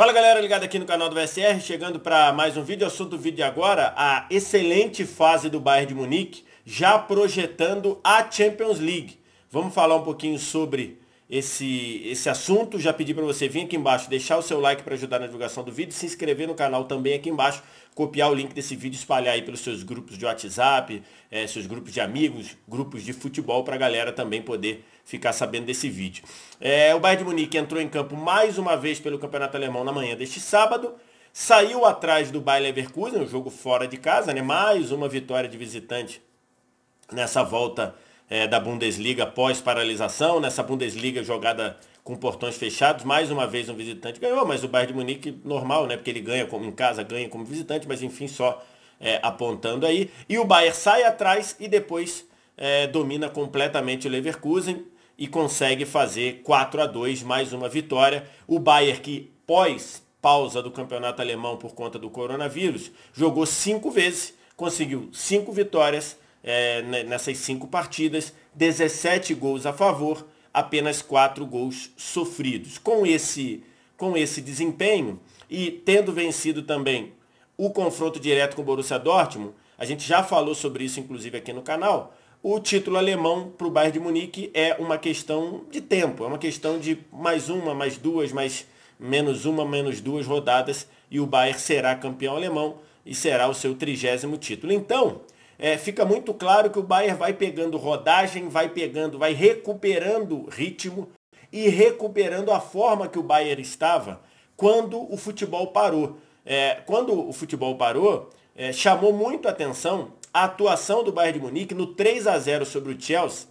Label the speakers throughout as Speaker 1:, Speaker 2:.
Speaker 1: Fala galera ligada aqui no canal do VSR, chegando para mais um vídeo, assunto do vídeo agora, a excelente fase do Bayern de Munique, já projetando a Champions League. Vamos falar um pouquinho sobre esse, esse assunto, já pedi para você vir aqui embaixo, deixar o seu like para ajudar na divulgação do vídeo, se inscrever no canal também aqui embaixo, copiar o link desse vídeo, espalhar aí pelos seus grupos de WhatsApp, é, seus grupos de amigos, grupos de futebol para a galera também poder ficar sabendo desse vídeo. É, o Bayern de Munique entrou em campo mais uma vez pelo Campeonato Alemão na manhã deste sábado. Saiu atrás do Bayer Leverkusen, um jogo fora de casa, né? Mais uma vitória de visitante nessa volta é, da Bundesliga pós paralisação, nessa Bundesliga jogada com portões fechados. Mais uma vez um visitante ganhou, mas o Bayern de Munique normal, né? Porque ele ganha como em casa, ganha como visitante, mas enfim, só é, apontando aí. E o Bayern sai atrás e depois é, domina completamente o Leverkusen e consegue fazer 4 a 2 mais uma vitória. O Bayern que pós pausa do campeonato alemão por conta do coronavírus jogou cinco vezes, conseguiu cinco vitórias é, nessas cinco partidas, 17 gols a favor, apenas quatro gols sofridos. Com esse com esse desempenho e tendo vencido também o confronto direto com o Borussia Dortmund, a gente já falou sobre isso inclusive aqui no canal. O título alemão para o Bayern de Munique é uma questão de tempo, é uma questão de mais uma, mais duas, mais menos uma, menos duas rodadas e o Bayern será campeão alemão e será o seu trigésimo título. Então, é, fica muito claro que o Bayern vai pegando rodagem, vai pegando, vai recuperando ritmo e recuperando a forma que o Bayern estava quando o futebol parou. É, quando o futebol parou, é, chamou muito atenção a atuação do Bayern de Munique no 3 a 0 sobre o Chelsea,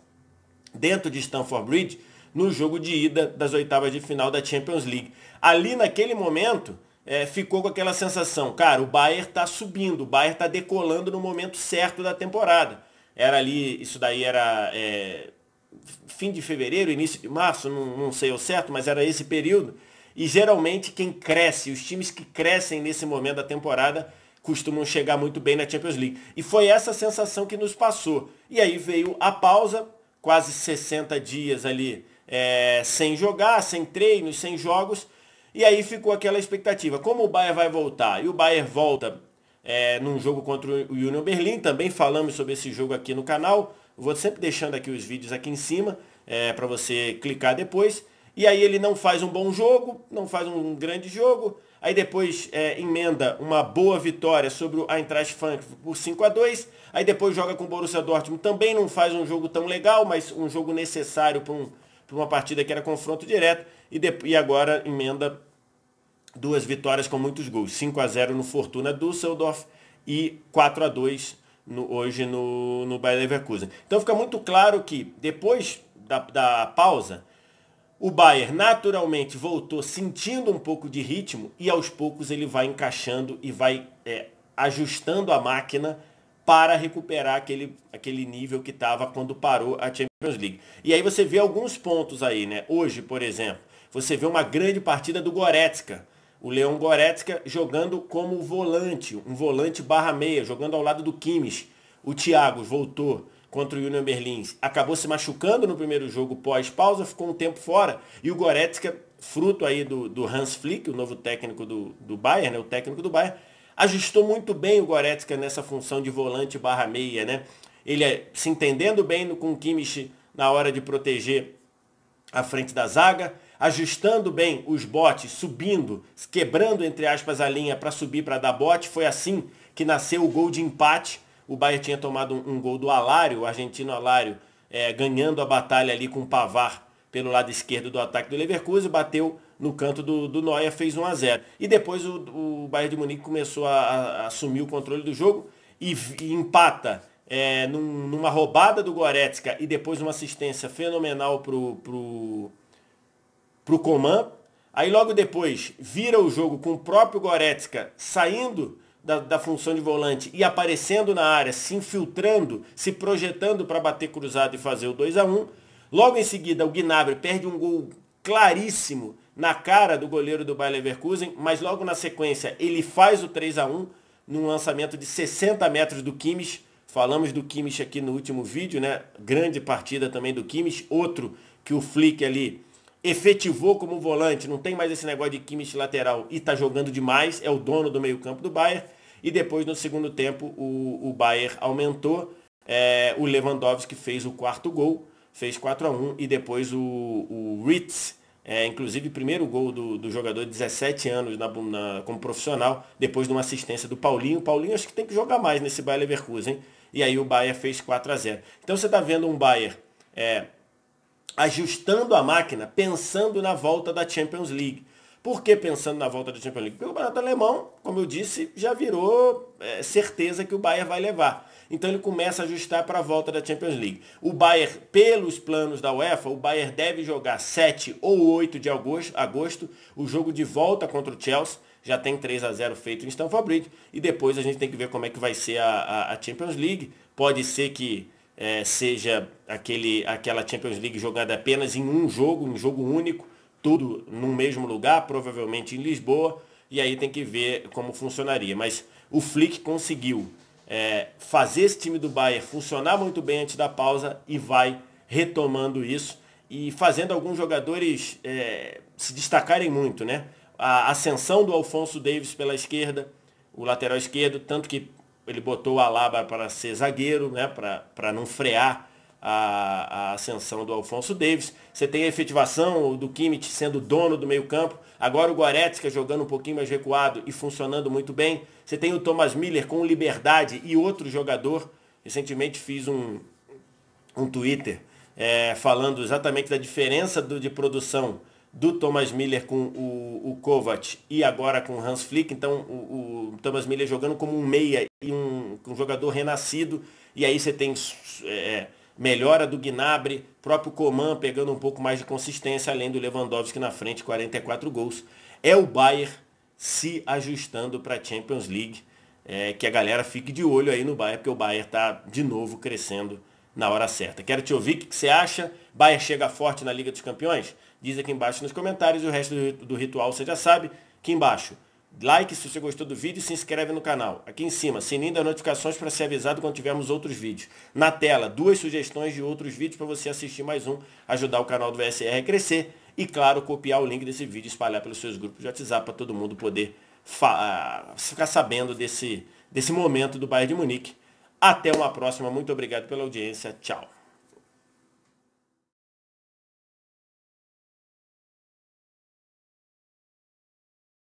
Speaker 1: dentro de Stamford Bridge, no jogo de ida das oitavas de final da Champions League. Ali naquele momento, é, ficou com aquela sensação, cara, o Bayern está subindo, o Bayern está decolando no momento certo da temporada. Era ali, isso daí era é, fim de fevereiro, início de março, não, não sei o certo, mas era esse período. E geralmente quem cresce, os times que crescem nesse momento da temporada, costumam chegar muito bem na Champions League. E foi essa sensação que nos passou. E aí veio a pausa, quase 60 dias ali é, sem jogar, sem treinos, sem jogos. E aí ficou aquela expectativa. Como o Bayern vai voltar? E o Bayern volta é, num jogo contra o Union Berlin Também falamos sobre esse jogo aqui no canal. Vou sempre deixando aqui os vídeos aqui em cima é, para você clicar depois. E aí ele não faz um bom jogo, não faz um grande jogo, Aí depois é, emenda uma boa vitória sobre o Eintracht Frankfurt por 5 a 2 Aí depois joga com o Borussia Dortmund. Também não faz um jogo tão legal, mas um jogo necessário para um, uma partida que era confronto direto. E, de, e agora emenda duas vitórias com muitos gols. 5 a 0 no Fortuna Düsseldorf e 4 a 2 no, hoje no, no Bayer Leverkusen. Então fica muito claro que depois da, da pausa o Bayern naturalmente voltou sentindo um pouco de ritmo e aos poucos ele vai encaixando e vai é, ajustando a máquina para recuperar aquele, aquele nível que estava quando parou a Champions League. E aí você vê alguns pontos aí, né? Hoje, por exemplo, você vê uma grande partida do Goretzka. O Leon Goretzka jogando como volante, um volante barra meia, jogando ao lado do Kimmich. O Thiago voltou contra o Union Berlins, acabou se machucando no primeiro jogo pós-pausa, ficou um tempo fora. E o Goretzka, fruto aí do, do Hans Flick, o novo técnico do, do Bayern, né, o técnico do Bayern, ajustou muito bem o Goretzka nessa função de volante barra meia, né? Ele é, se entendendo bem com o Kimmich na hora de proteger a frente da zaga, ajustando bem os botes, subindo, quebrando, entre aspas, a linha para subir para dar bote. Foi assim que nasceu o gol de empate o Bayern tinha tomado um, um gol do Alário, o argentino Alário, é, ganhando a batalha ali com o Pavar pelo lado esquerdo do ataque do Leverkusen, bateu no canto do, do Neuer, fez 1 a 0 E depois o, o Bayern de Munique começou a, a assumir o controle do jogo e, e empata é, num, numa roubada do Goretzka e depois uma assistência fenomenal o pro, pro Coman. Aí logo depois vira o jogo com o próprio Goretzka saindo da, da função de volante e aparecendo na área, se infiltrando, se projetando para bater cruzado e fazer o 2 a 1 Logo em seguida, o Gnabry perde um gol claríssimo na cara do goleiro do Bayer Leverkusen, mas logo na sequência ele faz o 3 a 1 num lançamento de 60 metros do Kimmich. Falamos do Kimmich aqui no último vídeo, né? Grande partida também do Kimmich, outro que o Flick ali efetivou como volante, não tem mais esse negócio de Kimmich lateral e está jogando demais, é o dono do meio-campo do Bayern. E depois, no segundo tempo, o, o Bayern aumentou. É, o Lewandowski fez o quarto gol, fez 4 a 1 e depois o, o Ritz, é, inclusive primeiro gol do, do jogador de 17 anos na, na, como profissional, depois de uma assistência do Paulinho. O Paulinho acho que tem que jogar mais nesse Bayern Leverkusen. E aí o Bayern fez 4 a 0 Então você está vendo um Bayern é, ajustando a máquina, pensando na volta da Champions League. Por que pensando na volta da Champions League? Porque o campeonato alemão, como eu disse, já virou é, certeza que o Bayern vai levar. Então ele começa a ajustar para a volta da Champions League. O Bayern, pelos planos da UEFA, o Bayern deve jogar 7 ou 8 de agosto, agosto o jogo de volta contra o Chelsea. Já tem 3 a 0 feito em Stamford Bridge. E depois a gente tem que ver como é que vai ser a, a, a Champions League. Pode ser que é, seja aquele, aquela Champions League jogada apenas em um jogo, um jogo único, tudo no mesmo lugar, provavelmente em Lisboa, e aí tem que ver como funcionaria. Mas o Flick conseguiu é, fazer esse time do Bayern funcionar muito bem antes da pausa e vai retomando isso e fazendo alguns jogadores é, se destacarem muito, né? A ascensão do Alfonso Davis pela esquerda, o lateral esquerdo, tanto que ele botou o Alaba para ser zagueiro, né, para não frear a, a, ascensão do Alfonso Davis. Você tem a efetivação do Kimmich sendo dono do meio campo. Agora o Goretzka jogando um pouquinho mais recuado e funcionando muito bem. Você tem o Thomas Miller com liberdade e outro jogador. Recentemente fiz um, um Twitter é, falando exatamente da diferença do, de produção do Thomas Miller com o, o Kovac e agora com o Hans Flick. Então o, o Thomas Miller jogando como um meia e um, um jogador renascido. E aí você tem é, melhora do Gnabry, próprio Coman pegando um pouco mais de consistência, além do Lewandowski na frente, 44 gols. É o Bayern se ajustando para a Champions League. É, que a galera fique de olho aí no Bayern, porque o Bayern está de novo crescendo na hora certa. Quero te ouvir o que você acha. Bayern chega forte na Liga dos Campeões? Diz aqui embaixo nos comentários. E o resto do ritual você já sabe. Aqui embaixo, like se você gostou do vídeo e se inscreve no canal. Aqui em cima, sininho das notificações para ser avisado quando tivermos outros vídeos. Na tela, duas sugestões de outros vídeos para você assistir mais um, ajudar o canal do VSR a crescer. E claro, copiar o link desse vídeo e espalhar pelos seus grupos de WhatsApp para todo mundo poder ah, ficar sabendo desse, desse momento do Bayern de Munique. Até uma próxima. Muito obrigado pela audiência. Tchau.